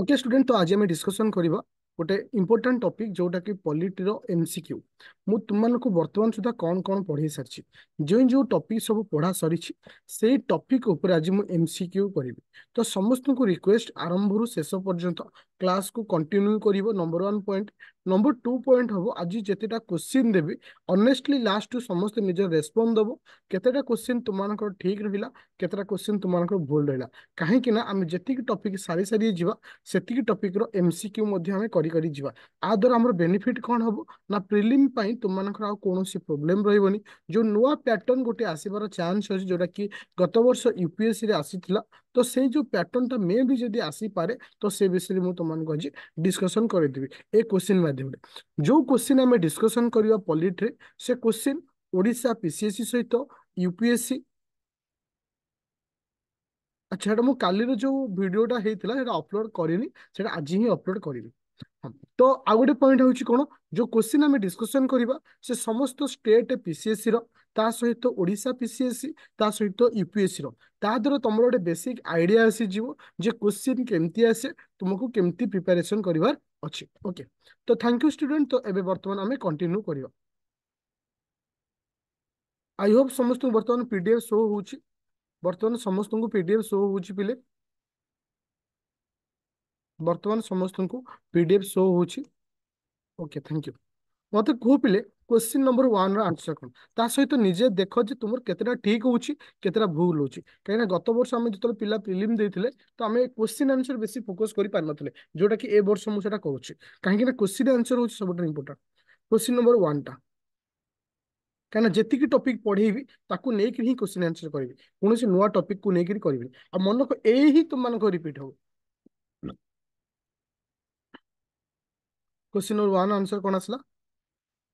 Okay student ତ ଆଜି ଆମେ ଡିସ୍କସନ୍ କରିବା ଗୋଟେ ଇମ୍ପୋର୍ଟାଣ୍ଟ ଟପିକ୍ ଯେଉଁଟାକି ପଲିଟିର ଏମ୍ସିକ୍ୟୁ ମୁଁ ତୁମମାନଙ୍କୁ ବର୍ତ୍ତମାନ ସୁଦ୍ଧା କ'ଣ କ'ଣ ପଢ଼େଇ ସାରିଛି ଯେଉଁ ଯେଉଁ ଟପିକ୍ ସବୁ ପଢ଼ା ସରିଛି ସେଇ ଟପିକ୍ ଉପରେ ଆଜି ମୁଁ ଏମ୍ସିକ୍ୟୁ କରିବି ତ ସମସ୍ତଙ୍କୁ ରିକ୍ୱେଷ୍ଟ ଆରମ୍ଭରୁ ଶେଷ ପର୍ଯ୍ୟନ୍ତ କ୍ଲାସ୍କୁ କଣ୍ଟିନ୍ୟୁ କରିବ number one point number 2 point হবো আজি জেতেটা কোশ্চেন দেবি অনেস্টলি লাস্ট সমস্ত মিজ রেসপন্স দব কতটা কোশ্চেন তুমানাক ঠিক রহিলা কতটা কোশ্চেন তুমানাক ভুল রহিলা কানে কি না আমি জেতিক টপিক সারি সারি জিবা সেতিক টপিকৰ এমসিকিউ মధ్య আমি কৰি কৰি জিবা আদর আমৰ बेनिफिट কোন হবো না প্ৰিলিম পাই তুমানাক আৰু কোনসি প্ৰবলেম ৰইবনি যো নয়া প্যাটারন গটে আছিবৰ চান্স হৰি যোটা কি গত વર્ષ ইউপিএসসিৰে আছিতিলা तो से जो पैटर्न टा मे भी जदि आसी पारे तो से विषय मु तुमन को आज डिस्कशन कर देबी ए क्वेश्चन माध्यम रे जो क्वेश्चन हमें डिस्कशन करियो पॉलिट रे से क्वेश्चन ओडिसा पीसीएससी सहित यूपीएससी अच्छा मु काली रो जो वीडियो टा हेतला से अपलोड करिनी से आज ही अपलोड करिनी ତ ଆଉ ଗୋଟେ ପଏଣ୍ଟ ହେଉଛି କ'ଣ ଯୋଉ କୋଶ୍ଚିନ୍ ଆମେ ଡିସ୍କସନ୍ କରିବା ସେ ସମସ୍ତ ଷ୍ଟେଟ୍ ପିସିଏସ୍ସି ର ତା ସହିତ ଓଡ଼ିଶା ପି ପିସିଏସ୍ସି ତା ସହିତ ୟୁପିଏସ୍ସି ର ତା ତାଦ୍ୱାରା ତମର ଗୋଟେ ବେସିକ୍ ଆଇଡିଆ ଆସିଯିବ ଯେ କୋଶ୍ଚିନ୍ କେମିତି ଆସେ ତୁମକୁ କେମିତି ପ୍ରିପାରେସନ୍ କରିବାର ଅଛି ଓକେ ତ ଥ୍ୟାଙ୍କ ୟୁ ଷ୍ଟୁଡେଣ୍ଟ ତ ଏବେ ବର୍ତ୍ତମାନ ଆମେ କଣ୍ଟିନ୍ୟୁ କରିବା ଆଇ ହୋପ୍ ସମସ୍ତଙ୍କୁ ବର୍ତ୍ତମାନ ପି ଶୋ ହେଉଛି ବର୍ତ୍ତମାନ ସମସ୍ତଙ୍କୁ ପି ଶୋ ହେଉଛି ପିଲେ ବର୍ତ୍ତମାନ ସମସ୍ତଙ୍କୁ ପି ଡି ଏଫ୍ ଶୋ ହେଉଛି ଓକେ ଥ୍ୟାଙ୍କ ୟୁ ମୋତେ କୁହ ପିଲେ क्वेश्चन नंबर वन रनसर कौन सहित निजे देख जो तुम केतटा ठीक होतेटा भूल हो कहीं गत वर्ष आम जो पिला प्रिलिम देते तो आम क्वेश्चन आंसर बेस फोकस कर पारे जोटा कि ए वर्ष मुझे करुच्ची कहीं क्वेश्चन आंसर हूँ सब इम्पोर्टां क्वेश्चन नंबर वन टा कहीं जी टपिक पढ़ेबी ताको नहीं क्वेश्चन आंसर करी कौन नुआ टपिक को लेकिन करी आ मन को यही तुम मान रिपीट हम क्वेश्चन नंबर वन आंसर कौन आसला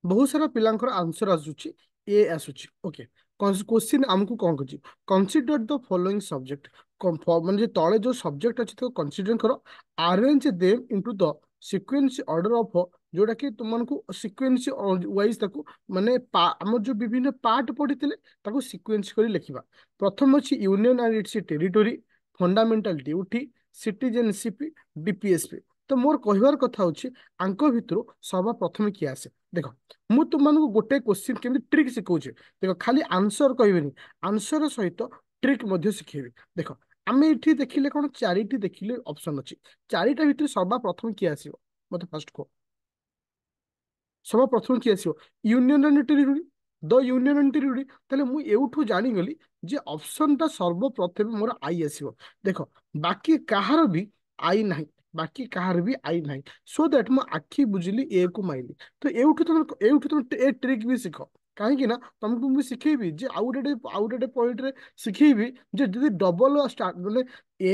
बहुत सारा पिलांकर आंसर आसुची ए आसुची ओके क्वेश्चन आमको कौन कर कंसीडर द फॉलोइंग सब्जेक्ट मान तले जो सब्जेक्ट अच्छे कंसीडर कर arrange them into the sequence order of जोटा कि तुमको सिक्वेन्स वाइज ताकू माने आम जो विभिन्न पार्ट पढ़ी थे सिक्वेन्स कर लिखा प्रथम अच्छी union and its territory fundamental duty citizenship DPSP ତ ମୋର କହିବାର କଥା ହେଉଛି ଆଙ୍କ ଭିତରୁ ସବା ପ୍ରଥମେ କିଏ ଆସେ ଦେଖ ମୁଁ ତୁମମାନଙ୍କୁ ଗୋଟେ କୋଶ୍ଚିନ୍ କେମିତି ଟ୍ରିକ୍ ଶିଖଉଛି ଦେଖ ଖାଲି ଆନ୍ସର କହିବେନି ଆନ୍ସର ସହିତ ଟ୍ରିକ୍ ମଧ୍ୟ ଶିଖେଇବି ଦେଖ ଆମେ ଏଠି ଦେଖିଲେ କ'ଣ ଚାରିଟି ଦେଖିଲେ ଅପସନ୍ ଅଛି ଚାରିଟା ଭିତରେ ସବା ପ୍ରଥମେ କିଏ ଆସିବ ମୋତେ ଫାଷ୍ଟ କୁହ ସବା ପ୍ରଥମେ କିଏ ଆସିବ union and territory the union and territory ତାହେଲେ ମୁଁ ଏଉଠୁ ଜାଣିଗଲି ଯେ ଅପସନ୍ଟା ସର୍ବପ୍ରଥମେ ମୋର ଆଇ ଆସିବ ଦେଖ ବାକି କାହାର ବି ଆଇ ନାହିଁ ବାକି କାହାର ବି ଆଇ ନାହିଁ ସୋ ଦ୍ୟାଟ୍ ମୁଁ ଆଖି ବୁଝିଲି ଏକୁ ମାଇଲି ତ ଏଉଠୁ ତମେ ଏଉଠୁ ତମେ ଏ ଟ୍ରିକ୍ ବି ଶିଖ କାହିଁକି ନା ତମକୁ ମୁଁ ଶିଖେଇବି ଯେ ଆଉ ଗୋଟେ ଆଉ ଗୋଟେ ପଏଣ୍ଟରେ ଶିଖେଇବି ଯେ ଯଦି ଡବଲ ମାନେ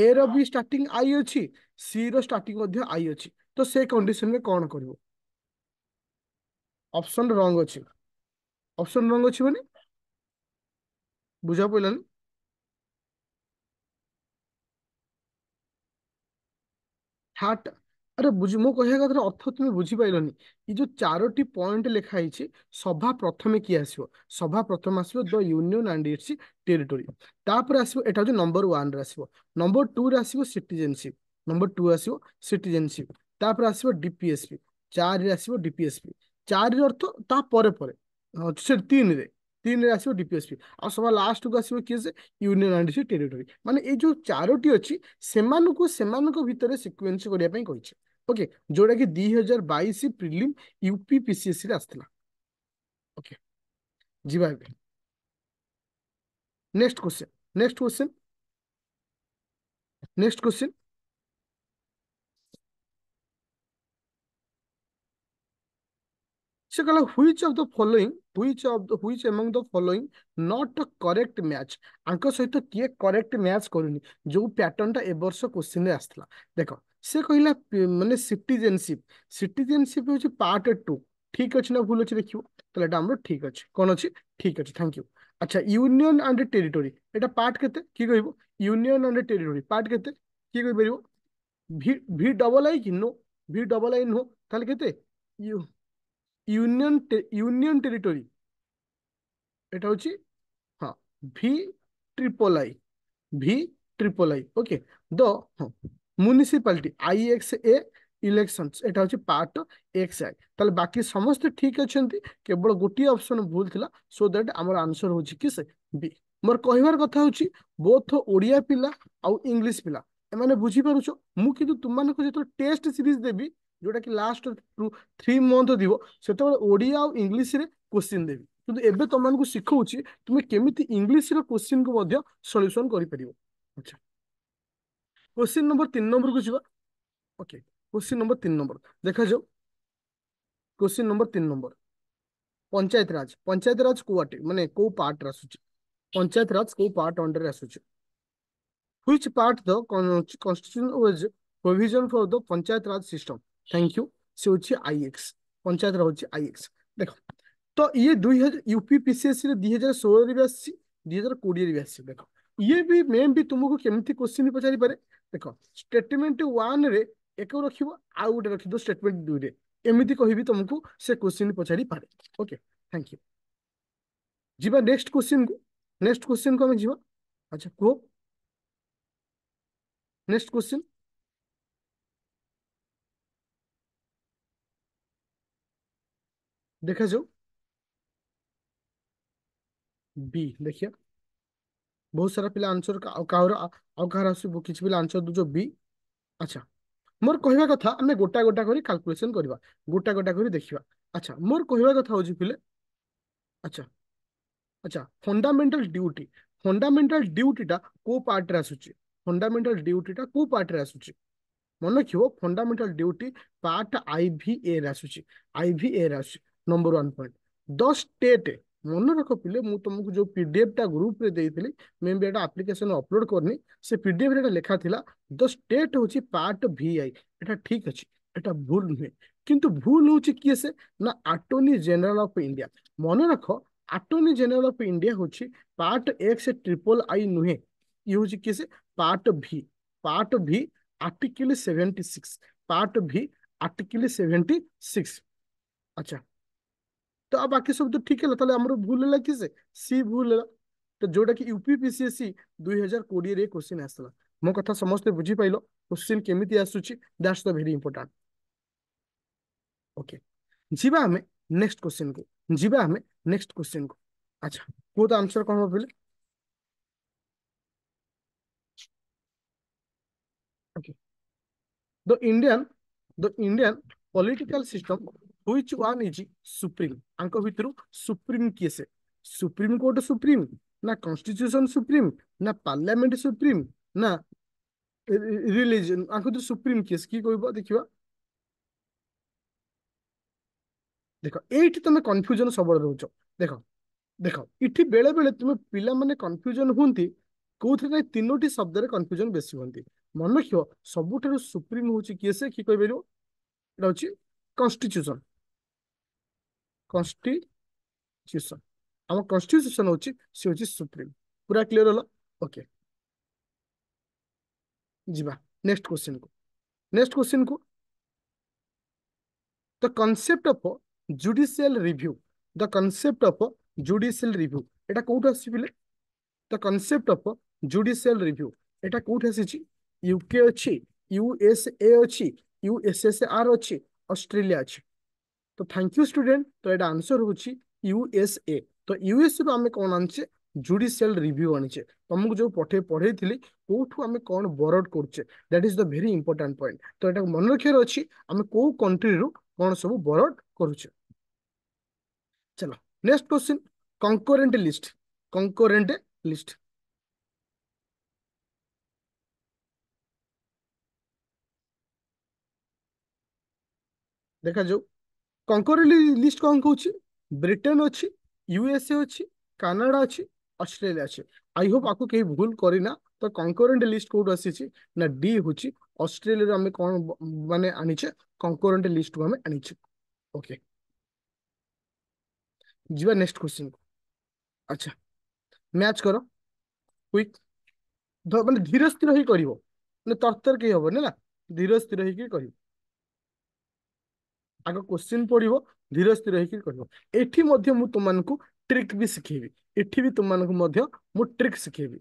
ଏ ର ବି ଷ୍ଟାର୍ଟିଂ ଆଇ ଅଛି ସି ର ଷ୍ଟାର୍ଟିଂ ମଧ୍ୟ ଆଇ ଅଛି ତ ସେ କଣ୍ଡିସନରେ କ'ଣ କରିବ ଅପସନ ରଙ୍ଗ ଅଛି ଅପସନ ରଙ୍ଗ ଅଛି ମାନେ ବୁଝା ପଡ଼ିଲାନି ହାର୍ଟ ଆରେ ବୁଝି ମୁଁ କହିବା କଥାର ଅର୍ଥ ତୁମେ ବୁଝିପାରିଲନି ଏ ଯୋଉ ଚାରୋଟି ପଏଣ୍ଟ ଲେଖା ହେଇଛି ସଭା ପ୍ରଥମେ କିଏ ଆସିବ ସଭା ପ୍ରଥମେ ଆସିବ the union and its territory ତାପରେ ଆସିବ ଏଟା ହଉଛି ନମ୍ବର ୱାନରେ ଆସିବ ନମ୍ବର ଟୁରେ ଆସିବ ସିଟିଜେନସିପ୍ ନମ୍ବର ଟୁ ଆସିବ ସିଟିଜେନସିପ୍ ତାପରେ ଆସିବ ଡିପିଏସପି ଚାରିରେ ଆସିବ ଡିପିଏସପି ଚାରିର ଅର୍ଥ ତା ପରେ ପରେ ସେ ତିନିରେ ତିନିରେ ଆସିବ ଡିପିଏସପି ଆଉ ସଭା ଲାଷ୍ଟକୁ ଆସିବ କିଏ ସେ ୟୁନିୟନ ଆଣ୍ଡ ଟେରିଟୋରି ମାନେ ଏଇ ଯୋଉ ଚାରୋଟି ଅଛି ସେମାନଙ୍କୁ ସେମାନଙ୍କ ଭିତରେ ସିକ୍ୱେନ୍ସ କରିବା ପାଇଁ କହିଛି ଓକେ ଯୋଉଟାକି ଦୁଇ ହଜାର ବାଇଶ ପ୍ରିଲିମ୍ ୟୁପି ପିସିଏସିରେ ଆସିଥିଲା ଓକେ ଯିବା ଏବେ next question next question next question সে গেল which of the following which of the which among the following not the correct match ଆଙ୍କ ସହିତ କିଏ କରେକ୍ଟ ମ୍ୟାଚ୍ କରୁନି ଯେଉଁ ପ୍ୟାଟର୍ନଟା ଏ ବର୍ଷ କୋଶ୍ଚିନ୍ରେ ଆସିଥିଲା ଦେଖ ସେ କହିଲା ମାନେ ସିଟିଜେନସିପ୍ ସିଟିଜେନସିପ୍ ହେଉଛି ପାର୍ଟ ଟୁ ଠିକ୍ ଅଛି ନା ଭୁଲ ଅଛି ଦେଖିବ ତାହେଲେ ଏଇଟା ଆମର ଠିକ୍ ଅଛି କ'ଣ ଅଛି ଠିକ୍ ଅଛି ଥ୍ୟାଙ୍କ ୟୁ ଆଚ୍ଛା ୟୁନିୟନ୍ ଆଣ୍ଡ ଟେରିଟୋରି ଏଇଟା ପାର୍ଟ କେତେ କିଏ କହିବ ୟୁନିୟନ୍ ଆଣ୍ଡ ଟେରିଟୋରି ପାର୍ଟ କେତେ କିଏ କହିପାରିବ ଭି ଭି ଡବଲ୍ ଆଇ କି ନୋ ଭି ଡବଲ୍ ଆଇ ନୁହଁ ତାହେଲେ କେତେ ୟୁ ইউনিয়ন ইউনিয়ন টেরিটরি এটা হচ্ছে হ্যাঁ V triple I V triple I okay the হ্যাঁ municipality I X A election এটা হচ্ছে পার্ট এক্স আই তাহলে বাকি সমস্তে ঠিক অনেক কেবল গোটিয়ে অপশন ভুল লা সো দ্যাট আমার আনসর হচ্ছে কি সে বি ମୋର କହିବାର କଥା ହେଉଛି ବୋଥ ଓଡ଼ିଆ ପିଲା ଆଉ ଇଂଲିଶ ପିଲା ଏମାନେ ବୁଝିପାରୁଛ মু কিন্তু ତୁମମାନଙ୍କୁ ଯେତେବେଳେ টেস্ট সিরিজ ଦେବି ଯୋଉଟା କି ଲାଷ୍ଟ ଥ୍ରୀ ମନ୍ଥ ଥିବ ସେତେବେଳେ ଓଡ଼ିଆ ଆଉ ଇଂଲିଶରେ କୋଶ୍ଚିନ୍ ଦେବି କିନ୍ତୁ ଏବେ ତମମାନଙ୍କୁ ଶିଖଉଛି ତୁମେ କେମିତି ଇଂଲିଶର କୋଶ୍ଚିନ୍କୁ ମଧ୍ୟ ସଲ୍ୟୁସନ୍ କରିପାରିବ ଆଚ୍ଛା କୋଶ୍ଚିନ୍ ନମ୍ବର ତିନି ନମ୍ବରକୁ ଯିବା ଓକେ କୋଶ୍ଚିନ୍ ନମ୍ବର ତିନି ନମ୍ବର ଦେଖାଯାଉ କୋଶ୍ଚିନ୍ ନମ୍ବର ତିନି ନମ୍ବର ପଞ୍ଚାୟତ ରାଜ ପଞ୍ଚାୟତ ରାଜ କୋଉ ଆଟେ ମାନେ କୋଉ ପାର୍ଟରେ ଆସୁଛି ପଞ୍ଚାୟତ ରାଜ କୋଉ ପାର୍ଟ ଅଣ୍ଡରରେ ଆସୁଛି which part the constitution was provision for the panchayat Raj system thank you सी हूँ आईएक्स पंचायत रोच आईएक्स देख तो ये दुई हजार यूपी पीसीएससी दुई हजार षोह रि आजार कोड़े भी आस देख ये भी मेम भी तुमको कमी क्वेश्चन पचारि पारे देख स्टेटमेंट वन एक रख गोटे रख स्टेटमेंट दुई एमती कह भी तुमको से क्वेश्चन पचारि पारे ओके थैंक यू जीवा नेक्स्ट क्वेश्चन को नेक्स्ट क्वेश्चन को अच्छा कह नेक्स्ट क्वेश्चन देखा जो बी देखिए बहुत सारा पिला आंसर का अवकार आसू किसी पिला आंसर दो जो बी अच्छा ମୋର କହିବା କଥା ଆମେ ଗୋଟା ଗୋଟା କରି କାଲକୁଲେସନ କରିବା ଗୋଟା ଗୋଟା କରି ଦେଖିବା ଆଚ୍ଛା ମୋର କହିବା କଥା ହଉଛି ପିଲେ ଆଚ୍ଛା ଆଚ୍ଛା ଫଣ୍ଡାମେଣ୍ଟାଲ ଡ୍ୟୁଟି ଫଣ୍ଡାମେଣ୍ଟାଲ ଡ୍ୟୁଟିଟା କୋଉ ପାର୍ଟରେ ଆସୁଛି ଫଣ୍ଡାମେଣ୍ଟାଲ ଡ୍ୟୁଟିଟା କୋଉ ପାର୍ଟରେ ଆସୁଛି ମନେ ରଖିବ fundamental duty part I V A ରେ ଆସୁଛି ଆଇ ଭି ଏ ରେ ଆସୁଛି नंबर वन पॉइंट दस डेट मन रख पे तुमको जो पीडीएफ टा ग्रुप मे भी आप्लिकेसन अपलोड करनी से पीडीएफ लिखा था द स्टेट हूँ पार्ट भि आई एटा ठीक अच्छे एट भूल नुहे किंतु भूल हूँ किए से ना आटर्नी जेनेल अफ इंडिया मन रख आटर्नी जेनेल अफ इंडिया हूँ पार्ट एक्स ट्रिपल आई नुहे ये हूँ किए से part V part V article seventy part V article seventy अच्छा তো বাকি শব্দ ঠিক হল তাহলে আমার ভুল হল কিসে সি ভুল হল তো যোটা কি ইউপিপিসিএসি দুই হাজার কোড়িয়ে কোশ্চিন আসলা মো কথা সমস্তে বুঝিপাইল কোশ্চিন কেমিতি আসুচি that's the very important okay যা আমি নেক্সট কোশ্চিন কু যা আমি নেক্সট কোশ্চিন কু আচ্ছা কোথা আনসর কম হব বলে okay the indian the indian political system which one is supreme আঙ্ক ভিতর সুপ্রিম কিয়ে সে সুপ্রিম কোর্ট সুপ্রিম না কনস্টিট্যুশন সুপ্রিম না পার্লামেন্ট সুপ্রিম না রিলিজন আঙ্ক ভিতর সুপ্রিম কিয়ে কি কইব দেখিবা ଦେଖ ଏଇଠି ତମେ କନଫ୍ୟୁଜନ ସବୁବେଳେ ରହୁଛ ଦେଖ ଦେଖ ଏଠି ବେଳେ ବେଳେ ତୁମେ ପିଲାମାନେ କନଫ୍ୟୁଜନ ହୁଅନ୍ତି କୋଉଥିରେ ନାଇଁ ତିନୋଟି ଶବ୍ଦରେ କନଫ୍ୟୁଜନ ବେଶୀ ହୁଅନ୍ତି ମନେ ରଖିବ ସବୁଠାରୁ ସୁପ୍ରିମ ହଉଛି କିଏ ସେ କିଏ କହିପାରିବ ଏଇଟା ହଉଛି କନଷ୍ଟିଚ୍ୟୁସନ कन्स्टिट्यूशन आम कन्स्टिट्यूशन हूँ सी हूँ सुप्रीम पूरा क्लीअर हल ओके जीवा नेक्स्ट क्वेश्चन को नेक्स्ट क्वेश्चन को the concept of judicial review the concept of judicial review एट कौट आसपे द अफ जुडिशियल रिव्यू एटा कौट आसी यूके अच्छी यूएसए अच्छी यूएसएसआर अच्छी अस्ट्रेलिया अच्छी তো থ্যাংক ইউ স্টুডেন্ট তো এটা ଆନ୍ସର ହେଉଛି ୟୁଏସଏ ତ ୟୁଏସଏରୁ ଆମେ କ'ଣ ଆଣିଛେ ଜୁଡିସିଆଲ ରିଭ୍ୟୁ ଆଣିଛେ ତମକୁ ଯୋଉ ପଠେଇ ପଢେଇଥିଲି କୋଉଠୁ ଆମେ କ'ଣ ବରଡ କରୁଛେ that is the very important point ତ ଏଟାକୁ ମନେ ରଖିବାର ଅଛି ଆମେ କୋଉ କଣ୍ଟ୍ରିରୁ କ'ଣ ସବୁ ବରଡ କରୁଛେ ଚାଲ next question concurrent list concurrent list ଦେଖାଯାଉ କଙ୍କର ଲିଷ୍ଟ କ'ଣ କହୁଛି ବ୍ରିଟେନ ଅଛି ୟୁଏସଏ ଅଛି କାନାଡା ଅଛି ଅଷ୍ଟ୍ରେଲିଆ ଅଛି ଆଇ ହୋପ୍ ଆକୁ କେହି ଭୁଲ କରିନା ତ କଙ୍କରେଣ୍ଟ ଲିଷ୍ଟ କୋଉଠୁ ଆସିଛି ନା ଡି ହେଉଛି ଅଷ୍ଟ୍ରେଲିଆରୁ ଆମେ କ'ଣ ମାନେ ଆଣିଛେ କଙ୍କରେଣ୍ଟ ଲିଷ୍ଟକୁ ଆମେ ଆଣିଛେ ଓକେ ଯିବା ନେକ୍ସଟ କ୍ୱେଶ୍ଚିନ୍କୁ ଆଚ୍ଛା ମ୍ୟାଚ୍ କର କୁଇକ୍ ମାନେ ଧୀର ସ୍ଥିର ହେଇ କରିବ ମାନେ ତରତର କେହି ହବନି ହେଲା ଧୀର ସ୍ଥିର ହେଇକି କରିବ আগ কোଶ୍চিନ୍ ପଢିବ ଧୀର ସ୍ଥିର ହେଇକି କରିବ ଏଠି ମଧ୍ୟ ମୁଁ ତୁମମାନଙ୍କୁ ଟ୍ରିକ୍ ବି ଶିଖେଇବି ଏଠି ବି ତୁମମାନଙ୍କୁ ମଧ୍ୟ ମୁଁ ଟ୍ରିକ୍ ଶିଖେଇବି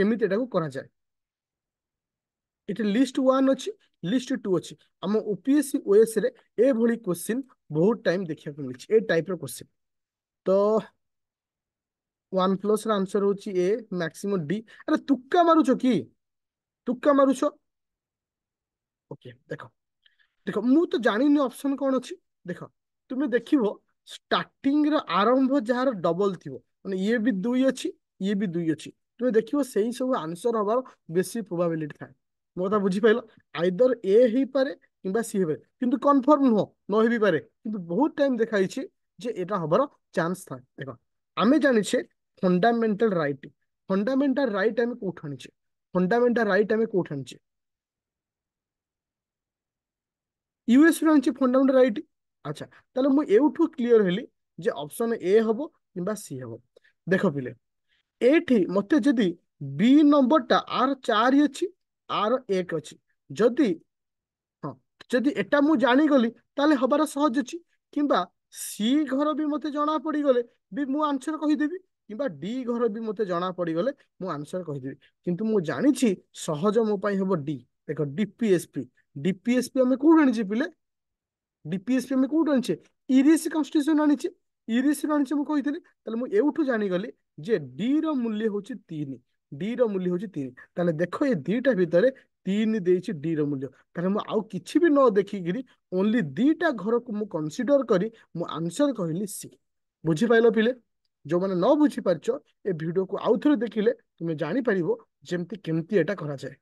କେମିତି ଏଟାକୁ କରାଯାଏ ଏଠି ଲିଷ୍ଟ ୱାନ୍ ଅଛି ଲିଷ୍ଟ ଟୁ ଅଛି ଆମ ଓପିଏସ୍ସି ଓଏସ୍ରେ ଏଭଳି କୋଶ୍ଚିନ୍ ବହୁତ ଟାଇମ୍ ଦେଖିବାକୁ ମିଳିଛି ଏ ଟାଇପ୍ର କୋଶ୍ଚିନ୍ ତ ୱାନ୍ ପ୍ଲସ୍ର ଆନ୍ସର୍ ହେଉଛି ଏ ମ୍ୟାକ୍ସିମମ୍ ଡି ଆରେ ତୁକ୍କା ମାରୁଛ କି ତୁକ୍କା ମାରୁଛ ଓକେ ଦେଖ ଦେଖ ମୁଁ ତ ଜାଣିନି ଅପସନ୍ କ'ଣ ଅଛି ଦେଖ ତୁମେ ଦେଖିବ ଷ୍ଟାର୍ଟିଂର ଆରମ୍ଭ ଯାହାର ଡବଲ ଥିବ ମାନେ ଇଏ ବି ଦୁଇ ଅଛି ଇଏ ବି ଦୁଇ ଅଛି ତୁମେ ଦେଖିବ ସେଇ ସବୁ ଆନ୍ସର ହବାର ବେଶୀ ପ୍ରୋବାବିଲିଟି ଥାଏ ମୋ କଥା ବୁଝିପାରିଲ ଆଇଦର ଏ ହେଇପାରେ କିମ୍ବା ସି ହେଇପାରେ କିନ୍ତୁ କନଫର୍ମ ନୁହଁ ନ ହେଇପାରେ କିନ୍ତୁ ବହୁତ ଟାଇମ୍ ଦେଖାଇଛି ଯେ এটা হবার চান্স থাকে দেখ আমি জানিছে ফন্ডামেন্টাল রাইট ফন্ডামেন্টাল রাইট আমি কোথাও আনিছে ফন্ডামেন্টাল রাইট আমি কোথাও আনিছে ୟୁଏସ୍ରୁ ଆଣିଛି ଫଣ୍ଡାମେଣ୍ଟାଲ ରାଇଟ୍ ଆଚ୍ଛା ତାହେଲେ ମୁଁ ଏଇଠୁ କ୍ଲିଅର ହେଲି ଯେ ଅପସନ୍ ଏ ହବ କିମ୍ବା ସି ହବ ଦେଖ ପିଲେ ଏଇଠି ମୋତେ ଯଦି ବି ନମ୍ବରଟା ଆର ଚାରି ଅଛି ଆର ଏକ ଅଛି ଯଦି ହଁ ଯଦି ଏଟା ମୁଁ ଜାଣିଗଲି ତାହେଲେ ହବାର ସହଜ ଅଛି କିମ୍ବା ସି ଘର ବି ମୋତେ ଜଣା ପଡ଼ିଗଲେ ବି ମୁଁ ଆନ୍ସର କହିଦେବି କିମ୍ବା ଡି ଘର ବି ମୋତେ ଜଣା ପଡ଼ିଗଲେ ମୁଁ ଆନ୍ସର କହିଦେବି କିନ୍ତୁ ମୁଁ ଜାଣିଛି ସହଜ ମୋ ପାଇଁ ହେବ ଡି ଦେଖ ଡିପିଏସ୍ପି ডিপিএসপি ଆମେ କୋଉଠୁ ଆଣିଛେ ପିଲେ ଡିପିଏସପି ଆମେ କୋଉଠୁ ଆଣିଛେ ଇରିସି କନଷ୍ଟିଚ୍ୟୁସନ୍ ଆଣିଛେ ଇରିସିରୁ ଆଣିଛେ ମୁଁ କହିଥିଲି ତାହେଲେ ମୁଁ ଏଉଠୁ ଜାଣିଗଲି ଯେ ଡିର ମୂଲ୍ୟ ହେଉଛି ତିନି ଡିର ମୂଲ୍ୟ ହେଉଛି ତିନି ତାହେଲେ ଦେଖ ଏ ଦିଟା ଭିତରେ ତିନି ଦେଇଛି ଡିର ମୂଲ୍ୟ ତାହେଲେ ମୁଁ ଆଉ କିଛି ବି ନ ଦେଖିକିରି ଓନ୍ଲି ଦିଟା ଘରକୁ ମୁଁ କନସିଡର କରି ମୁଁ ଆନ୍ସର କହିଲି ସି ବୁଝିପାରିଲ ପିଲେ ଯେଉଁମାନେ ନ ବୁଝିପାରିଛ ଏ ଭିଡ଼ିଓକୁ ଆଉ ଥରେ ଦେଖିଲେ ତୁମେ ଜାଣିପାରିବ ଯେମିତି କେମିତି ଏଇଟା କରାଯାଏ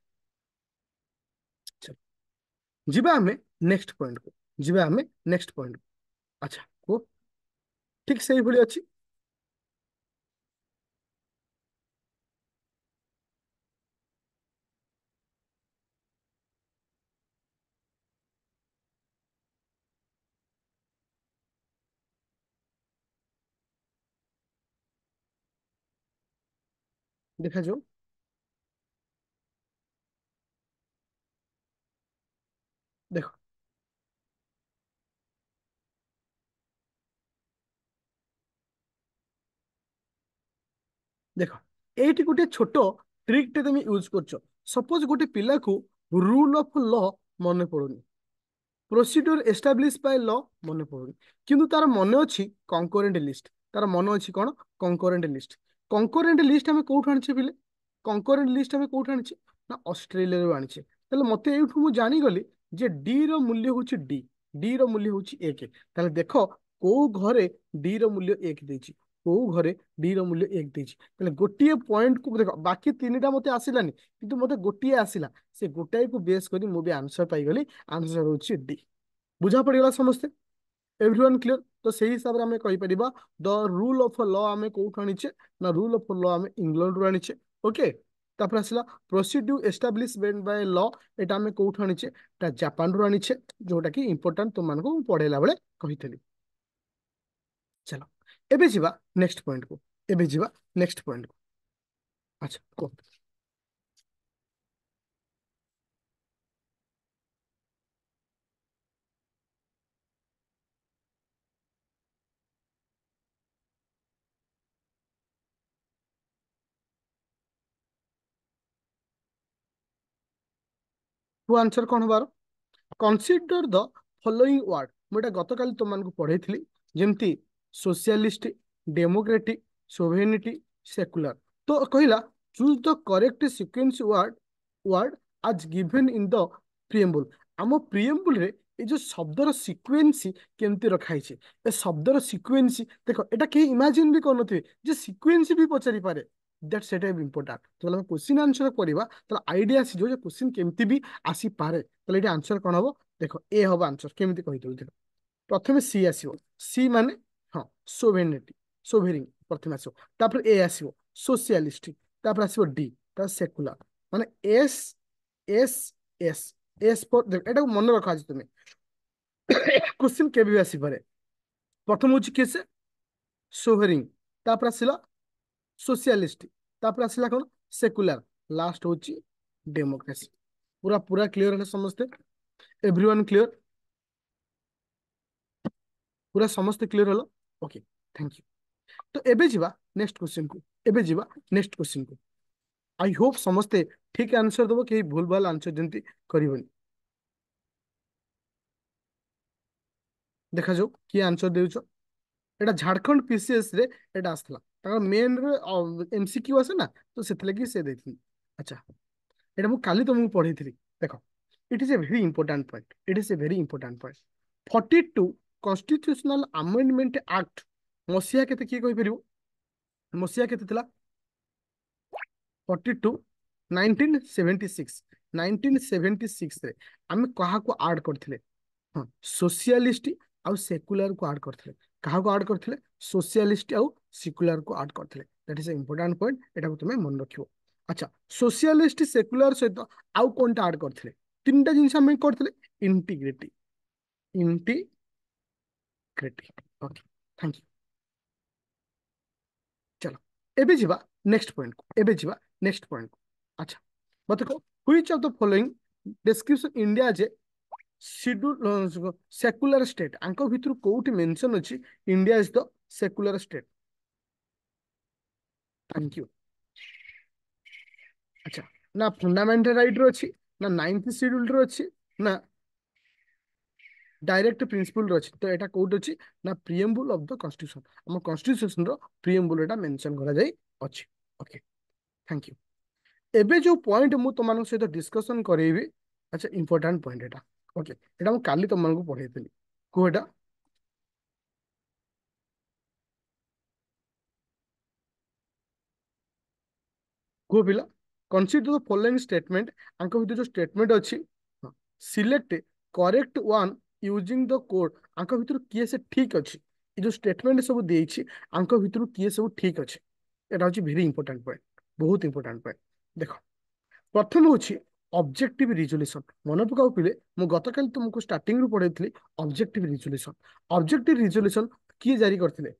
जी नेक्स्ट पॉइंट को जी नेक्स्ट पॉइंट को अच्छा को ठीक से भाई अच्छी देखा जाऊ ଦେଖ ଏଇଠି ଗୋଟେ ଛୋଟ ଟ୍ରିକ୍ଟେ ତମେ ୟୁଜ୍ କରୁଛ ସପୋଜ୍ ଗୋଟେ ପିଲାକୁ ରୁଲ୍ ଅଫ୍ ଲ ମନେ ପଡ଼ୁନି ପ୍ରୋସିଡିଓର ଏଷ୍ଟାବ୍ଲିଶ ବାଇ ଲ ମନେ ପଡ଼ୁନି କିନ୍ତୁ ତାର ମନେ ଅଛି କଙ୍କରେଣ୍ଟ ଲିଷ୍ଟ ତାର ମନେ ଅଛି କ'ଣ କଙ୍କରେଣ୍ଟ ଲିଷ୍ଟ କଙ୍କରେଣ୍ଟ ଲିଷ୍ଟ ଆମେ କେଉଁଠୁ ଆଣିଛେ ପିଲେ କଙ୍କରେଣ୍ଟ ଲିଷ୍ଟ ଆମେ କେଉଁଠୁ ଆଣିଛେ ନା ଅଷ୍ଟ୍ରେଲିଆରୁ ଆଣିଛେ ତାହେଲେ ମୋତେ ଏଇଠୁ ମୁଁ ଜାଣିଗଲି ଯେ ଡିର ମୂଲ୍ୟ ହେଉଛି ଡି ଡିର ମୂଲ୍ୟ ହେଉଛି ଏକ ତାହେଲେ ଦେଖ କେଉଁ ଘରେ ଡିର ମୂଲ୍ୟ ଏକ ଦେଇଛି କେଉଁ ଘରେ ଡିର ମୂଲ୍ୟ ଏକ ଦେଇଛି ତାହେଲେ ଗୋଟିଏ ପଏଣ୍ଟକୁ ଦେଖ ବାକି ତିନିଟା ମୋତେ ଆସିଲାନି କିନ୍ତୁ ମୋତେ ଗୋଟିଏ ଆସିଲା ସେ ଗୋଟାଏକୁ ବେସ୍ କରି ମୁଁ ବି ଆନ୍ସର ପାଇଗଲି ଆନ୍ସର ହେଉଛି ଡି ବୁଝା ପଡ଼ିଗଲା ସମସ୍ତେ ଏଭ୍ରି ୱାନ୍ କ୍ଲିୟର ତ ସେଇ ହିସାବରେ ଆମେ କହିପାରିବା ଦ ରୁଲ ଅଫ୍ ଲ ଆମେ କୋଉଠୁ ଆଣିଛେ ନା ରୁଲ ଅଫ୍ ଲ ଆମେ ଇଂଲଣ୍ଡରୁ ଆଣିଛେ ଓକେ ତାପରେ ଆସିଲା ପ୍ରୋସିଡ୍ୟୁ ଏଷ୍ଟାବ୍ଲିଶମେଣ୍ଟ ବାଏ ଲ এটা ଆମେ କୋଉଠୁ ଆଣିଛେ এটা ଜାପାନରୁ ଆଣିଛେ ଯୋଉଟାକି ଇମ୍ପୋର୍ଟାଣ୍ଟ ତୁମମାନଙ୍କୁ ମୁଁ ପଢେଇଲା ବେଳେ କହିଥିଲି ଚାଲ এবে যা নেক্সট পয়েন্ট কু এবে যা নেক্সট পয়েন্ট কু আচ্ছা কুহ টু আনসর কোণ হবার কনসিডর দ ফলোইং ওয়ার্ড ମୁଁ ଏଇଟା ଗତକାଲି ତୁମମାନଙ୍କୁ ପଢ଼େଇଥିଲି ଯେମିତି socialist, democratic, sovereignty, secular. So, Kahila, choose the correct sequence word word as given in the preamble. ଆମ ପ୍ରିଏମ୍ବୁଲରେ ଏ ଯେଉଁ ଶବ୍ଦର ସିକ୍ୱେନ୍ସି କେମିତି ରଖାହେଇଛି ଏ ଶବ୍ଦର ସିକ୍ୱେନ୍ସି ଦେଖ ଏଟା କେହି ଇମାଜିନ୍ ବି କରୁନଥିବେ ଯେ ସିକ୍ୱେନ୍ସି ବି ପଚାରିପାରେ ଦ୍ୟାଟ୍ ସେଇଟା ବି ଇମ୍ପୋର୍ଟାଣ୍ଟ ଯେତେବେଳେ ଆମେ କ୍ୱେଶ୍ଚିନ୍ ଆନ୍ସର୍ କରିବା ତାହେଲେ ଆଇଡ଼ିଆ ଆସିଯିବ ଯେ କ୍ୱେଶ୍ଚିନ୍ କେମିତି ବି ଆସିପାରେ ତାହେଲେ ଏଠି ଆନ୍ସର୍ କ'ଣ ହବ ଦେଖ ଏ ହବ ଆନ୍ସର୍ କେମିତି କହିଦେଉଥିଲ ପ୍ରଥମେ ସି ଆସିବ ସି ମାନେ हाँ ସୋଭେନିଟି ସୋଭେରିଂ ପ୍ରଥମେ ଆସିବ ତାପରେ ଏ ଆସିବ ସୋସିଆଲିଷ୍ଟିକ ତାପରେ ଆସିବ ଡି ତାପରେ ସେକୁଲାର ମାନେ S S S S four ଏଟାକୁ ମନେ ରଖ ଆଜି ତୁମେ क्वेश्चन केबे भी आसपे प्रथम हूँ किए से सोभेरिंग तापर आसला सोशियालीस्ट तापर आसला कौन सेकुलर लास्ट हूँ डेमोक्रेसी पूरा पूरा क्लीयर है समस्ते एवरी क्लीयर पूरा समस्ते क्लीयर हलो ଓକେ ଥ୍ୟାଙ୍କ ୟୁ ତ ଏବେ ଯିବା ନେକ୍ସଟ କ୍ୱେଶ୍ଚିନ୍କୁ ଏବେ ଯିବା ନେକ୍ସଟ କ୍ୱେଶ୍ଚିନ୍କୁ ଆଇ ହୋପ୍ ସମସ୍ତେ ଠିକ୍ ଆନ୍ସର ଦେବ କେହି ଭୁଲ ଭାଲ ଆନ୍ସର ଯେମିତି କରିବନି ଦେଖାଯାଉ କିଏ ଆନ୍ସର ଦେଉଛ এটা ঝাড়খণ্ড পিসিএস রে এটা আসলা তার মেন এমসিকিউ আছে না তো সেথিলাগি সে দেইছিল আচ্ছা এটা মু কালি তোমাকে পড়াইଥିଲି দেখো it is a very important point it is a very important point 42 constitutional amendment act ମସିହା କେତେ କିଏ କହିପାରିବ ମସିହା କେତେ ଥିଲା forty two nineteen seventy six nineteen seventy ସିକ୍ସରେ ଆମେ କାହାକୁ ଆଡ୍ କରିଥିଲେ ହଁ ସୋସିଆଲିଷ୍ଟ ଆଉ ସେକୁଲାରକୁ ଆଡ୍ କରିଥିଲେ କାହାକୁ ଆଡ୍ କରିଥିଲେ ସୋସିଆଲିଷ୍ଟ ଆଉ ସେକୁଲାରକୁ ଆଡ୍ କରିଥିଲେ that is a important point ଏଟାକୁ ତୁମେ ମନେ ରଖିବ ଆଚ୍ଛା ସୋସିଆଲିଷ୍ଟ ସେକୁଲାର ସହିତ ଆଉ কোনটা আড করলে তিনটা জিনিস আমি করলে ইন্টিগ্রিটি ইন্টি सेक्रेटरी ओके थैंक यू चलो एबे जीवा नेक्स्ट पॉइंट को एबे जीवा नेक्स्ट पॉइंट को अच्छा मत को which of the following description India जे शेड्यूल सेकुलर स्टेट आंको भितर कोउठी मेंशन अछि India is the secular state thank you अच्छा ना फंडामेंटल राइट रो अछि ना 9th शेड्यूल रो अछि ना ଡାଇରେକ୍ଟ ପ୍ରିନ୍ସିପୁଲ ଅଛି ତ ଏଇଟା କୋଉଠି ଅଛି ନା ପ୍ରିଏମ୍ବୁଲ ଅଫ୍ ଦ କନଷ୍ଟିଟ୍ୟୁସନ ଆମ କନଷ୍ଟିଟ୍ୟୁସନର ପ୍ରିଏମ୍ବୁଲ ଏଇଟା ମେନସନ କରାଯାଇ ଅଛି ଓକେ ଥ୍ୟାଙ୍କ ୟୁ ଏବେ ଯୋଉ ପଏଣ୍ଟ ମୁଁ ତମାନଙ୍କ ସହିତ ଡିସ୍କସନ କରେଇବି ଆଚ୍ଛା ଇମ୍ପୋର୍ଟାଣ୍ଟ ପଏଣ୍ଟ ଏଇଟା ଓକେ ଏଇଟା ମୁଁ କାଲି ତମାନଙ୍କୁ ପଢେଇଥିଲି କୁହ ଏଇଟା କୁହ ପିଲା କନସିଡର ଦ ଫଲୋଇଂ ଷ୍ଟେଟମେଣ୍ଟ ଆଙ୍କ ଭିତରେ ଯୋଉ ଷ୍ଟେଟମେଣ୍ଟ ଅଛି select correct one using the code ଆଙ୍କ ଭିତରୁ କିଏ ସେ ଠିକ୍ ଅଛି ଏ ଯେଉଁ ଷ୍ଟେଟମେଣ୍ଟ ସବୁ ଦେଇଛି ଆଙ୍କ ଭିତରୁ କିଏ ସବୁ ଠିକ୍ ଅଛି ଏଇଟା ହେଉଛି ଭେରି ଇମ୍ପୋର୍ଟାଣ୍ଟ ପଏଣ୍ଟ ବହୁତ ଇମ୍ପୋର୍ଟାଣ୍ଟ ପଏଣ୍ଟ ଦେଖ ପ୍ରଥମ ହେଉଛି ଅବଜେକ୍ଟିଭ ରିଜୁଲ୍ୟୁସନ୍ ମନେ ପକାଉ ପିଲେ ମୁଁ ଗତକାଲି ତୁମକୁ ଷ୍ଟାର୍ଟିଂରୁ ପଢ଼େଇଥିଲି ଅବଜେକ୍ଟିଭ ରିଜୁଲ୍ୟୁସନ୍ ଅବଜେକ୍ଟିଭ ରିଜୁଲ୍ୟୁସନ୍ କିଏ ଜାରି କରିଥିଲେ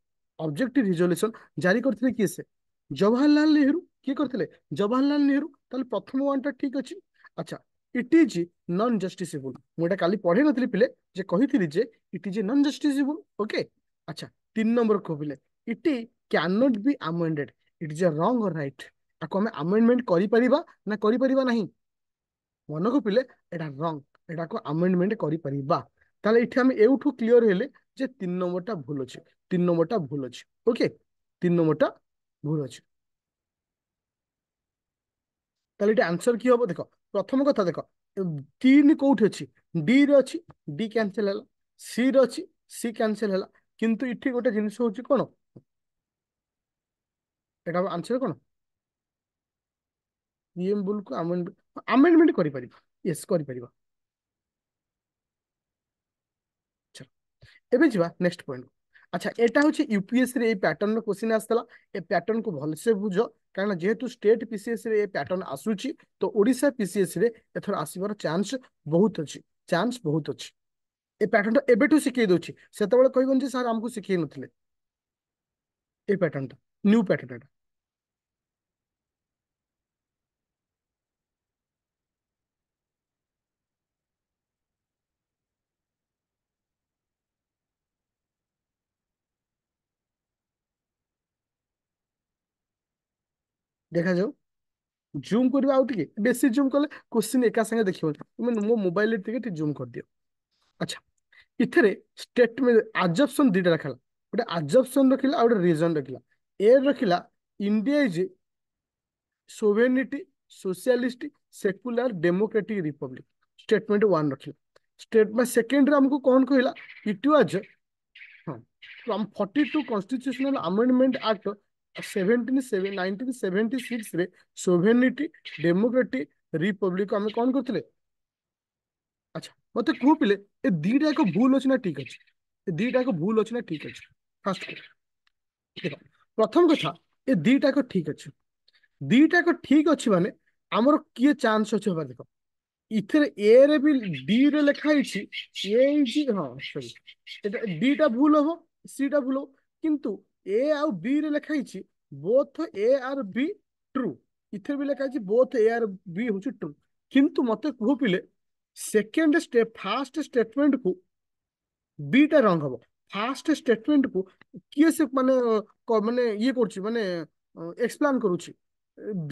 ଅବଜେକ୍ଟିଭ ରିଜୁଲ୍ୟୁସନ୍ ଜାରି କରିଥିଲେ କିଏ ସେ ଜବାହରଲାଲ ନେହେରୁ କିଏ କରିଥିଲେ ଜବାହରଲାଲ ନେହେରୁ ତାହେଲେ ପ୍ରଥମ ୱାନ୍ଟା ଠିକ୍ ଅଛି ଆଚ୍ଛା ইট ইজ নন ଜଷ୍ଟିସেବୁଲ ମୁଁ ଏଇଟା କାଲି ପଢେଇ ନଥିଲି ପିଲେ ଯେ କହିଥିଲି ଯେ it is a non justiciable okay ଆଚ୍ଛା ତିନି ନମ୍ବର କହୁ ପିଲେ ଇଟ୍ କ୍ୟାନଟ୍ ବି ଆମେଣ୍ଡେଡ୍ ଇଟ୍ ଇଜ୍ ଏ ରଙ୍ଗ ରାଇଟ୍ ତାକୁ ଆମେ ଆମେଣ୍ଡମେଣ୍ଟ କରିପାରିବା ନା କରିପାରିବା ନାହିଁ ମନକୁ ପିଲେ ଏଇଟା ରଙ୍ଗ ଏଟାକୁ ଆମେଣ୍ଡମେଣ୍ଟ କରିପାରିବା ତାହେଲେ ଏଠି ଆମେ ଏଉଠୁ କ୍ଲିଅର ହେଲେ ଯେ ତିନି ନମ୍ବରଟା ଭୁଲ ଅଛି ତିନି ନମ୍ବରଟା ଭୁଲ ଅଛି ଓକେ ତିନି ନମ୍ବରটা ভুল আছে তাহলে এটা আনসার কি হবো দেখো ପ୍ରଥମ କଥା ଦେଖ ତିନି କୋଉଠି ଅଛି ଡିରେ ଅଛି ଡି କ୍ୟାନସେଲ ହେଲା ସିରେ ଅଛି ସି କ୍ୟାନସେଲ ହେଲା କିନ୍ତୁ ଏଠି ଗୋଟେ ଜିନିଷ ହଉଛି କ'ଣ ଏଟା ଆନ୍ସର କ'ଣ ପିଏମ୍ ବୁଲକୁ ଆମେଣ୍ଡମେଣ୍ଟ କରିପାରିବା ୟେସ୍ କରିପାରିବା ଏବେ ଯିବା ନେକ୍ସଟ ପଏଣ୍ଟ আচ্ছা এটা হচ্ছে ইউপিএসসি রে এই প্যাটর্নর কোশ্চিন আসলা এ প্যাটর্নকু ভালসে বুঝ কারণ যেহেতু স্টেট পিসিএস রে এই প্যাটর্ন আসুচি তো ওড়িশা পিসিএস রে এথর আসিবার চান্স বহুত অছি চান্স বহুত অছি এই প্যাটর্নটা এবেঠু শিখাই দেউছি সেতবেলে কইবন যে স্যার আমাকে শিখাই নথিলে এই প্যাটর্নটা নিউ প্যাটর্ন এটা देखा जाऊ जूम कर जूम कले क्वेश्चन एका सा देख मो मोबाइल जूम कर दियो अच्छा इतने स्टेटमेंट आजबसन दिटा रखा गोटे आजबसन रखा आ गए रिजन रखा ए रखा India is sovereignty socialist secular democratic republic statement one रखा स्टेट सेकेंड रेमको कौन कहला इट वाज हाँ forty two constitutional amendment seventeen nineteen seventy ସିକ୍ସରେ ସୋଭେନିଟି ଡେମୋକ୍ରାଟିକ ରିପବ୍ଲିକ୍ ଆମେ କ'ଣ କରୁଥିଲେ ଆଚ୍ଛା ମୋତେ କୁହ ପିଲେ ଏ ଦିଟା ଏକ ଭୁଲ ଅଛି ନା ଠିକ୍ ଅଛି ଏ ଦୁଇଟା ଏକ ଭୁଲ ଅଛି ନା ଠିକ୍ ଅଛି ଫାଷ୍ଟ ଦେଖ ପ୍ରଥମ କଥା ଏ ଦୁଇଟା ଏକ ଠିକ୍ ଅଛି ଦିଟା ଏକ ଠିକ୍ ଅଛି ମାନେ ଆମର କିଏ ଚାନ୍ସ ଅଛି ହବାର ଦେଖ ଏଥିରେ ଏ ରେ ବି ଡିରେ ଲେଖା ହେଇଛି ଏ ହେଇଛି ହଁ ସରି ଏଟା ଡି ଭୁଲ ହବ ସିଟା ଭୁଲ ହବ କିନ୍ତୁ ଏ ଆଉ ବି ରେ ଲେଖା ହେଇଛି ବୋଥ ଏ ଆର୍ ବି ଟ୍ରୁ ଏଥିରେ ବି ଲେଖା ହେଇଛି ବୋଥ ଏ ଆର୍ ବି ହେଉଛି ଟ୍ରୁ କିନ୍ତୁ ମୋତେ କୁହ ପିଲେ ସେକେଣ୍ଡ ଷ୍ଟେପ୍ ଫାଷ୍ଟ ଷ୍ଟେଟମେଣ୍ଟକୁ ବିଟା ରଙ୍ଗ ହବ ଫାଷ୍ଟ ଷ୍ଟେଟମେଣ୍ଟକୁ କିଏ ସେ ମାନେ ମାନେ ଇଏ କରୁଛି ମାନେ ଏକ୍ସପ୍ଲାନ୍ କରୁଛି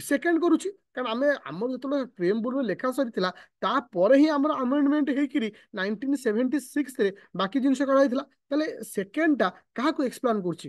ସେକେଣ୍ଡ କରୁଛି କାରଣ ଆମେ ଆମର ଯେତେବେଳେ ପ୍ରେମବୁଲରେ ଲେଖା ସରିଥିଲା ତାପରେ ହିଁ ଆମର ଆମେଣ୍ଡମେଣ୍ଟ ହେଇକିରି ନାଇନଟିନ୍ ସେଭେଣ୍ଟି ସିକ୍ସରେ ବାକି ଜିନିଷ କରାଯାଇଥିଲା ତାହେଲେ ସେକେଣ୍ଡଟା କାହାକୁ ଏକ୍ସପ୍ଲାନ୍ କରୁଛି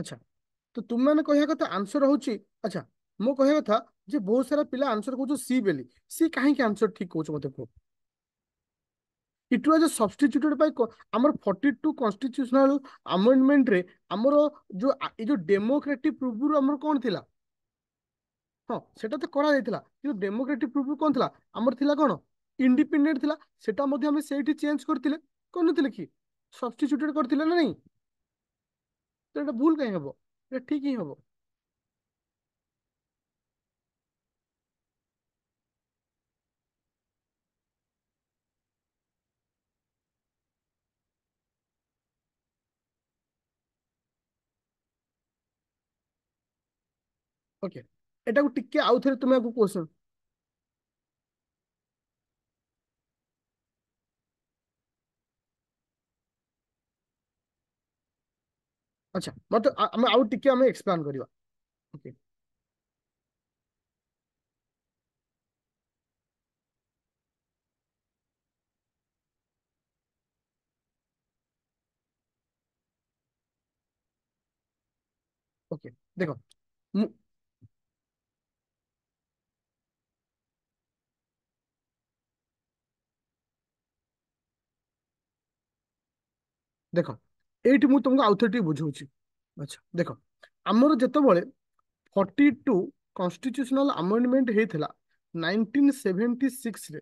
ଆଚ୍ଛା ତ ତୁମମାନେ କହିବା କଥା ଆନ୍ସର ହଉଛି ଆଚ୍ଛା ମୋ କହିବା କଥା ଯେ ବହୁତ ସାରା ପିଲା ଆନ୍ସର କହୁଛ ସି ବୋଲି ସି କାହିଁକି ଆନ୍ସର ଠିକ କହୁଛ ମୋତେ କୁହ ଇଟ୍ ୱାଜ୍ ସବଷ୍ଟିଚ୍ୟୁଟେଡ୍ ବାଇ ଆମର ଫର୍ଟି ଟୁ କନଷ୍ଟିଚ୍ୟୁସନାଲ ଆମେଣ୍ଡମେଣ୍ଟରେ ଆମର ଯୋଉ ଏଇ ଯୋଉ ଡେମୋକ୍ରାଟିକ ପୂର୍ବରୁ ଆମର କ'ଣ ଥିଲା ହଁ ସେଟା ତ କରାଯାଇଥିଲା କିନ୍ତୁ ଡେମୋକ୍ରାଟିକ ପୂର୍ବରୁ କ'ଣ ଥିଲା ଆମର ଥିଲା କ'ଣ ଇଣ୍ଡିପେଣ୍ଡେଣ୍ଟ ଥିଲା ସେଟା ମଧ୍ୟ ଆମେ ସେଇଠି ଚେଞ୍ଜ କରିଥିଲେ କରିନଥିଲେ କି ସବଷ୍ଟିଚ୍ୟୁଟେଡ୍ କରିଥିଲେ ନା ନାହିଁ এটা ভুল কই হেব এটা ঠিকই হবো ওকে এটা ক টিকে আউট থরে তুমি আক কো প্রশ্ন ଆଚ୍ଛା ମତେ ଆମେ ଆଉ ଟିକେ ଆମେ ଏକ୍ସପ୍ଲାନ୍ କରିବା ଓକେ ओके देखो देखो এইটি ମୁଁ ତୁମକୁ ଆଉ ଥରେ ଟିକେ ବୁଝଉଛି ଆଚ୍ଛା ଦେଖ ଆମର ଯେତେବେଳେ ଫର୍ଟି ଟୁ କନଷ୍ଟିଚ୍ୟୁସନାଲ ଆମେଣ୍ଡମେଣ୍ଟ ହେଇଥିଲା ନାଇନଟିନ୍ ସେଭେଣ୍ଟି ସିକ୍ସରେ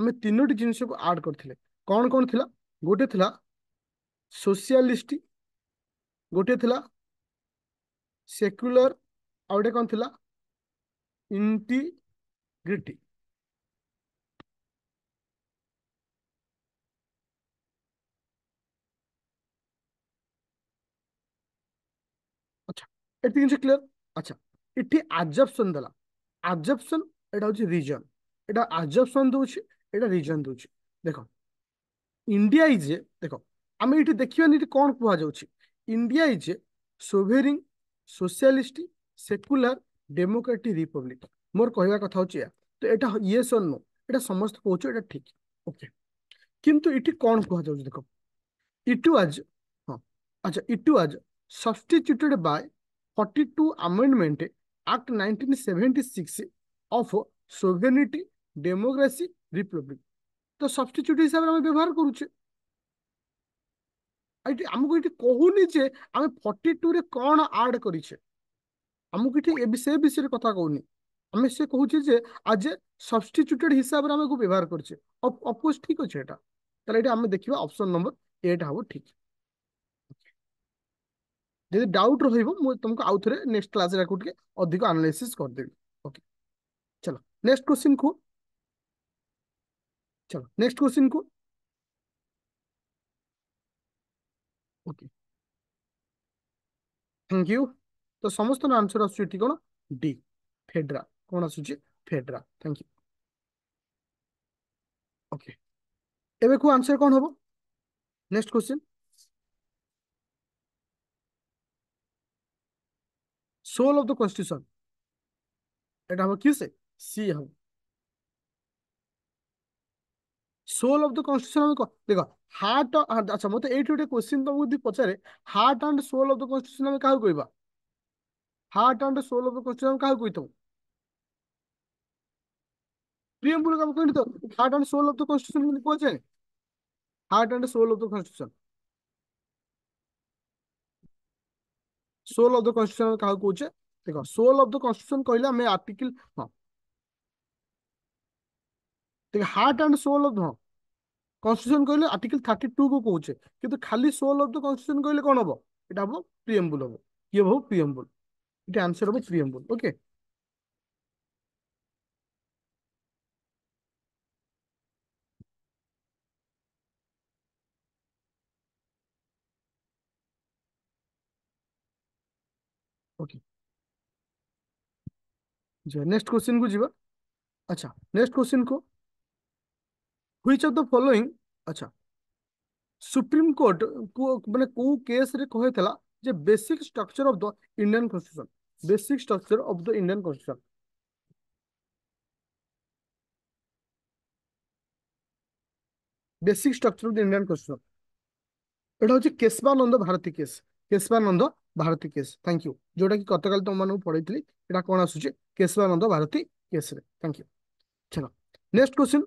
ଆମେ ତିନୋଟି ଜିନିଷକୁ ଆଡ୍ କରିଥିଲେ କ'ଣ କ'ଣ ଥିଲା ଗୋଟେ ଥିଲା ସୋସିଆଲିଷ୍ଟ ଗୋଟେ ଥିଲା ସେକ୍ୟୁଲାର ଆଉ ଗୋଟେ କ'ଣ ଥିଲା ଇଣ୍ଟିଗ୍ରିଟି ଏତିକି ଜିନିଷ କ୍ଲିଅର ଆଚ୍ଛା ଏଠି ଆଜବସନ୍ ଦେଲା ଆଜବସନ୍ এটা হচ্ছে রিজন এটা আজবসন দেଉଛି এটা রিজন দেଉଛି ଦେଖ ଇଣ୍ଡିଆ ଇଜ୍ ଏ ଦେଖ ଆମେ ଏଠି ଦେଖିବାନି ଏଠି କ'ଣ କୁହାଯାଉଛି India is a sovereign socialist secular democratic republic ମୋର କହିବା କଥା ହେଉଛି ଏହା ତ ଏଇଟା ୟେସ୍ ଅର୍ ନୋ ଏଇଟା ସମସ୍ତେ କହୁଛୁ ଏଇଟା ଠିକ୍ ଓକେ କିନ୍ତୁ ଏଠି କ'ଣ କୁହାଯାଉଛି ଦେଖ ଇଟୁ ଆଜ୍ ହଁ ଆଚ୍ଛା it has substituted by forty two অ্যামেন্ডমেন্টে অ্যাক্ট নাইনটিন সেভেন্টি সিক্সে অফ সোভেনিটি ডেমোক্রেসি রিপব্লিক তো সবস্টিচ্যুট হিসাবে আমি ব্যবহার করুছে এটি আমি এটি কহুনি যে আমি ফর্টি টুরে কণ আড করিছে আমি এটি এ বিষয়ে বিষয়ে কথা কৌনি আমি সে কହୁছে যে আজ সবস্টিচ্যুটেড হিসাবে আমি ব্যবহার করছে অপোজ ঠিক আছে এটা তাহলে এটা আমি দেখিবা অপশন নম্বর এটা হব ঠিক ଯଦି ଡାଉଟ୍ ରହିବ ମୁଁ ତୁମକୁ ଆଉ ଥରେ ନେକ୍ସଟ କ୍ଲାସ୍ରେ ଆକୁ ଟିକେ ଅଧିକ ଆନାଲିସିସ୍ କରିଦେବି ଓକେ ଚାଲ ନେକ୍ସଟ କ୍ୱେଶ୍ଚିନ୍ କୁହ ଚାଲ ନେକ୍ସଟ କ୍ୱେଶ୍ଚିନ୍ କୁହ ଓକେ থ্যাংক ইউ তো সমস্ত আনসর আসছে এটি কোণ ডি ফেড্রা কোণ আসুচি ফেড্রা থ্যাংক ইউ ওকে এবে কো আনসর কোণ হব next question soul of the constitution এটা হবে কি সে সি হবে সোল অফ দ্য কনস্টিটিউশন আমি দেখ ହାର୍ଟ ଆଚ୍ଛା ମୋତେ ଏଇଠି ଗୋଟେ କ୍ୱେଶ୍ଚିନ୍ ତମକୁ ଯଦି ପଚାରେ heart and soul of the constitution ଆମେ କାହାକୁ କହିବା heart and soul of the constitution ଆମେ କାହାକୁ କହିଥାଉ ପ୍ରିୟମ୍ବୁଲ କାମ କହିଲି ତ heart and soul of the constitution କୁହାଯାଏ heart and soul of the constitution soul of the constitution ଆମେ କାହାକୁ କହୁଛେ ଦେଖ সোল ଅଫ୍ ଦ କନଷ୍ଟିଟ୍ୟୁସନ କହିଲେ ଆମେ ଆର୍ଟିକଲ ହଁ ଦେଖ ହାର୍ଟ ଆଣ୍ଡ ସୋଲ୍ ଅଫ୍ ହଁ কনস্টিটিউশন কহিলে আর্টিকেল থার্টি টু কু কৌছে কিন্তু খালি সোল অফ দ কনস্টিটিউশন কহিলে কোণ হব এটা হব প্রিএম্বুল হব কি হব প্রিএম্বুল এটা আনসার হব প্রিএম্বুল ওকে ओके जी नेक्स्ट क्वेश्चन को जीवा अच्छा नेक्स्ट क्वेश्चन को ह्विच ऑफ द फॉलोइंग अच्छा सुप्रीम कोर्ट को माने को केस रे कहैतला जे basic structure of the Indian constitution basic structure of the Indian constitution basic structure of the Indian constitution এটা হচ্ছে Kesavananda Bharati case Kesavananda Bharati case thank you ଯୋଉଟା କି ଗତକାଲି ତମମାନଙ୍କୁ ପଢେଇଥିଲି ଏଇଟା କ'ଣ ଆସୁଛି କେଶବାନନ୍ଦ ଭାରତୀ କେସ୍ରେ ଥ୍ୟାଙ୍କ ୟୁ ଚାଲ next question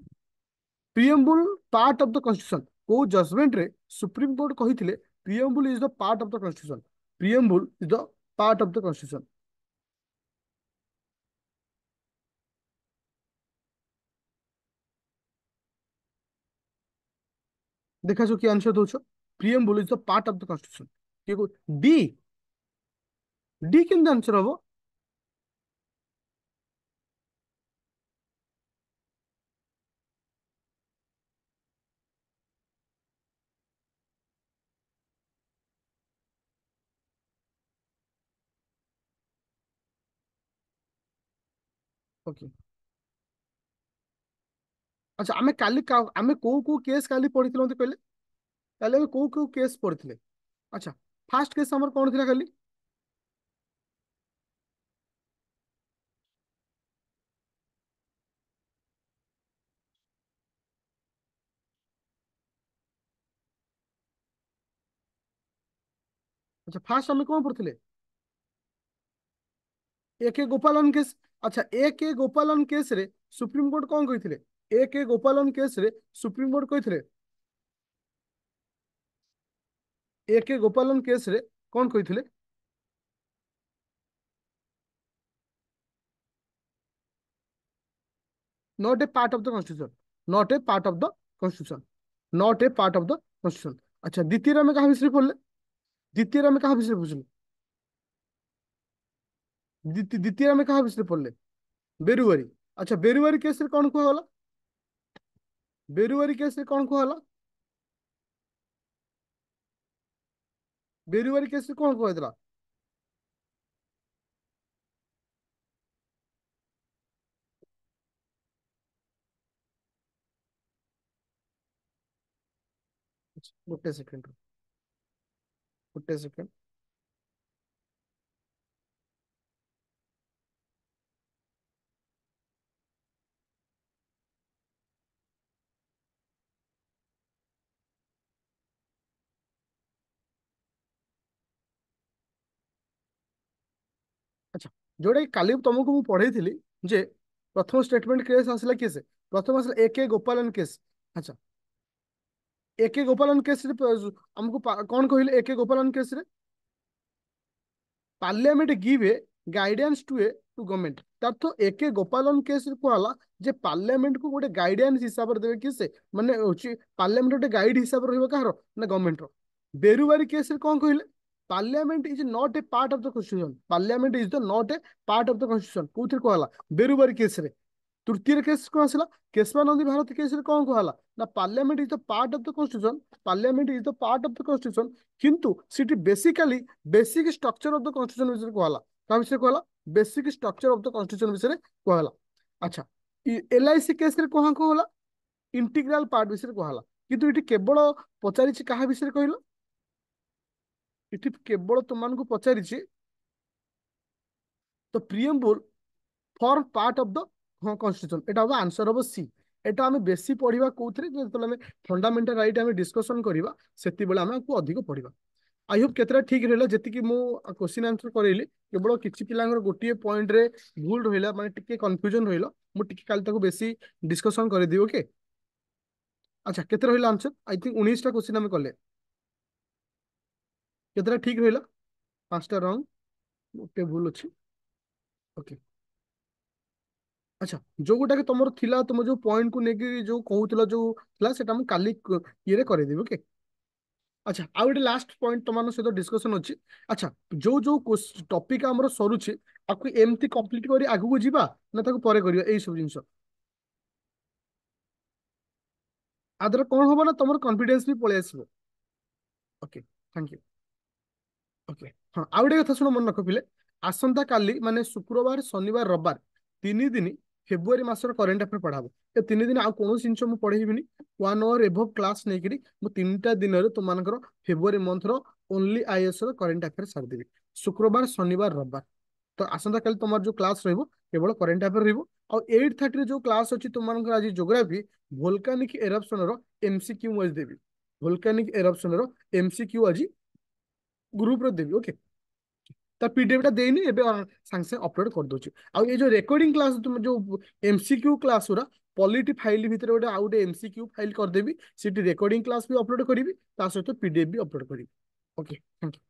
preamble part of the constitution କୋଉ ଜଜମେଣ୍ଟରେ ସୁପ୍ରିମକୋର୍ଟ କହିଥିଲେ preamble is the part of the constitution preamble is the part of the constitution দেখাছো কি আনসার দৌছো preamble is the part of the constitution किए डी डी आंसर हम ओके अच्छा आम काली आम कौ कौ केस काली पढ़ी मत कहले कौ कौ केस पढ़ी अच्छा फास्ट केस हमर कौन थी खाली अच्छा फास्ट हमें कौन पढ़ते एके गोपालन केस अच्छा एके गोपालन केस रे सुप्रीम कोर्ट कौन कही ए गोपालन केस रे सुप्रीम कोर्ट कही ଏ କେ ଗୋପାଲନ କେସ୍ରେ କ'ଣ କହିଥିଲେ not a part of the constitution not a part of the constitution not a part of the constitution আচ্ছা দ্বিতীয়রা আমি কাহা বিষয়ে পড়লে দ্বিতীয়রা আমি কাহা বিষয়ে বুঝলে দ্বিতীয়রা আমি কাহা বিষয়ে পড়লে বেরুয়ারি আচ্ছা বেরুয়ারি কেসের কোন কুহলা বেরুয়ারি কেসের কোন কুহলা ବେରୁବାରୀ କେସରେ କଣ କୁହାଯାଇଥିଲା ଗୋଟେ ସେକେଣ୍ଡ ଗୋଟେ ସେକେଣ୍ଡ जोड़ा कल तुमको मुझे पढ़े जे प्रथम स्टेटमेंट केस आसला किए प्रथम आसला एके गोपालन केस अच्छा एके गोपालन केस आमको कौन कहले AK Gopalan case parliament give a guidance to a to government तार्थ एके गोपालन केस कहला जे पार्लियामेंट को गोटे गाइडेन्स हिसाब से देवे किए से मानने पार्लियामेंट गोटे गाइड हिसाब रहा गवर्नमेंट रेरुवारी केस कौन कहले parliament is not a part of the constitution parliament is the not a part of the constitution କୋଉଥିରେ କୁହାଗଲା ବେରୁବାରୀ କେସ୍ରେ ତୃତୀୟରେ କେସ୍ କ'ଣ ଆସିଲା କେଶବାନନ୍ଦୀ ଭାରତୀ କେସ୍ରେ କ'ଣ କୁହାଗଲା ନା parliament is the part of the constitution parliament is the part of the constitution କିନ୍ତୁ ସେଠି basically basic structure of the constitution ବିଷୟରେ କୁହାଗଲା ତା ବିଷୟରେ କୁହାଗଲା basic structure of the constitution ବିଷୟରେ କୁହାଗଲା ଆଚ୍ଛା ଏଲ୍ଆଇସି କେସ୍ରେ କ'ଣ କୁହାଗଲା ଇଣ୍ଟିଗ୍ରାଲ ପାର୍ଟ ବିଷୟରେ କୁହାଗଲା କିନ୍ତୁ ଏଠି କେବଳ ପଚାରିଛି କାହା ବିଷୟରେ କହିଲ ଏଠି କେବଳ ତୁମମାନଙ୍କୁ ପଚାରିଛି ତ preamble for part of the constitution এটা হবে আনসার হবে সি এটা আমি বেশি পড়িবা কোউথরে যেতলে আমি ফান্ডামেন্টাল রাইট আমি ডিসকশন করিবা সেতিবেলে আমি আকু অধিক পড়িবা আই হোপ কেতরা ঠিক রহিলা যেতিকি মু কোশ্চিন আনসার করেলি কেবল কিছু পিলাঙ্কর গোটিয়ে পয়েন্ট রে ভুল রহিলা মানে টিকে কনফ্যুজন রহিলা মু টিকে কাল তাকু বেশি ডিসকশন করে দিই ওকে আচ্ছা কেতে রহিলা আনসার আই থিঙ্ক 19টা কোশ্চিন আমি কলে କେତେଟା ଠିକ୍ ରହିଲା ପାଞ୍ଚଟା ରଙ୍ଗ ଗୋଟେ ଭୁଲ ଅଛି ଓକେ ଆଚ୍ଛା ଯୋଉ ଗୋଟାକ ତମର ଥିଲା ତମ ଯୋଉ নেকি যে ଯୋଉ যে ଯୋଉ সেটা আমি কালি ইয়ে করে କରେଇଦେବି ওকে আচ্ছা আউ গোটে লাস্ট পয়েন্ট তোমার সহ ডিসকশন অছি আচ্ছা যে যে টপিক আমার সরুছে আকু এমতি কমপ্লিট করে আগুক যা না তাকে পরে করিবা এই সব জিনিস আদর কোন হবো না তোমার কনফিডেন্স বি পলে আসবে ওকে থ্যাংক ইউ ଓକେ ହଁ ଆଉ ଗୋଟେ କଥା ଶୁଣ ମନେ ରଖ ପିଲେ ଆସନ୍ତାକାଲି ମାନେ ଶୁକ୍ରବାର ଶନିବାର ରବିବାର ତିନି ଦିନ ଫେବୃଆରୀ ମାସର କରେଣ୍ଟ ଆଫେୟାର ପଢ଼ା ହେବ ଏ ତିନି ଦିନ ଆଉ କୌଣସି ଜିନିଷ ମୁଁ ପଢ଼େଇବିନି ୱାନ୍ ଆୱାର ଏଭବ୍ କ୍ଲାସ୍ ନେଇକିରି ମୁଁ ତିନିଟା ଦିନରେ ତୁମମାନଙ୍କର ଫେବୃଆରୀ ମନ୍ଥର ଓନ୍ଲି ଆଇଏସ୍ର କରେଣ୍ଟ ଆଫେୟାର ସାରିଦେବି ଶୁକ୍ରବାର ଶନିବାର ରବିବାର ତ ଆସନ୍ତାକାଲି ତୁମର ଯେଉଁ କ୍ଲାସ୍ ରହିବ କେବଳ କରେଣ୍ଟ ଆଫେୟାର ରହିବ ଆଉ ଏଇଟ୍ ଥାର୍ଟିରେ ଯେଉଁ କ୍ଲାସ୍ ଅଛି ତୁମମାନଙ୍କର ଆଜି ଜୋଗ୍ରାଫି ଭୋଲକାନିକ୍ ଏରପ୍ସନ୍ର ଏମ୍ସିକ୍ୟୁ ମୁଁ ଆଜି ଦେବି ଭୋଲକାନିକ୍ ଏରପ୍ସନ୍ର ଏମ୍ସିକ୍ୟୁ ଆଜି ଗ୍ରୁପର ଦେବି ଓକେ ତ ପିଡିଏଫଟା ଦେଇନି ଏବେ ସାଙ୍ଗେ ସାଙ୍ଗେ ଅପଲୋଡ କରିଦେଉଛି ଆଉ ଏ ଯେଉଁ ରେକର୍ଡିଂ କ୍ଲାସ୍ ଯେଉଁ ଏମସିକ୍ୟୁ କ୍ଲାସ୍ ଗୁରା ପଲିଟି ଫାଇଲ୍ ଭିତରେ ଗୋଟେ ଆଉ ଗୋଟେ ଏମସିକ୍ୟୁ ଫାଇଲ୍ କରିଦେବି ସେଠି ରେକର୍ଡିଂ କ୍ଲାସ୍ ବି ଅପଲୋଡ କରିବି ତା ସହିତ ପିଡିଏଫ ବି ଅପଲୋଡ କରିବି ଓକେ ଥ୍ୟାଙ୍କ ୟୁ